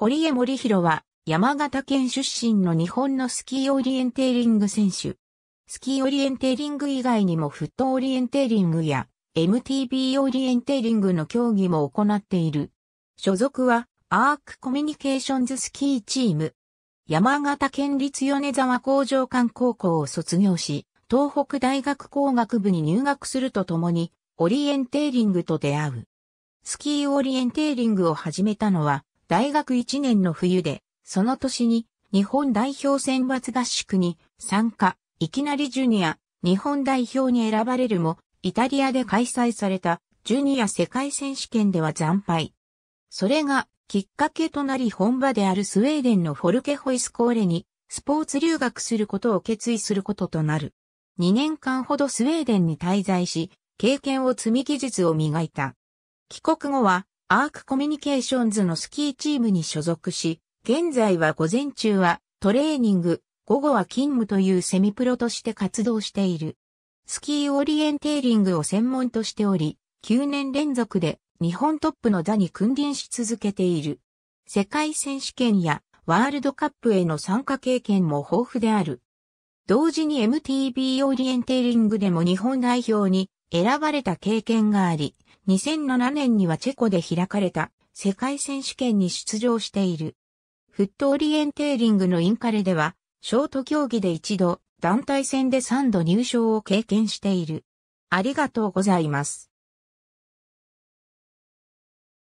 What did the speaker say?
堀江森弘は山形県出身の日本のスキーオリエンテーリング選手。スキーオリエンテーリング以外にもフットオリエンテーリングや MTB オリエンテーリングの競技も行っている。所属はアークコミュニケーションズスキーチーム。山形県立米沢工場館高校を卒業し、東北大学工学部に入学するとともに、オリエンテーリングと出会う。スキーオリエンテーリングを始めたのは、大学1年の冬で、その年に日本代表選抜合宿に参加、いきなりジュニア、日本代表に選ばれるも、イタリアで開催されたジュニア世界選手権では惨敗。それがきっかけとなり本場であるスウェーデンのフォルケホイスコーレにスポーツ留学することを決意することとなる。2年間ほどスウェーデンに滞在し、経験を積み技術を磨いた。帰国後はアークコミュニケーションズのスキーチームに所属し、現在は午前中はトレーニング、午後は勤務というセミプロとして活動している。スキーオリエンテーリングを専門としており、9年連続で日本トップの座に君臨し続けている。世界選手権やワールドカップへの参加経験も豊富である。同時に MTB オリエンテーリングでも日本代表に選ばれた経験があり、2007年にはチェコで開かれた世界選手権に出場している。フットオリエンテーリングのインカレでは、ショート競技で一度、団体戦で3度入賞を経験している。ありがとうございます。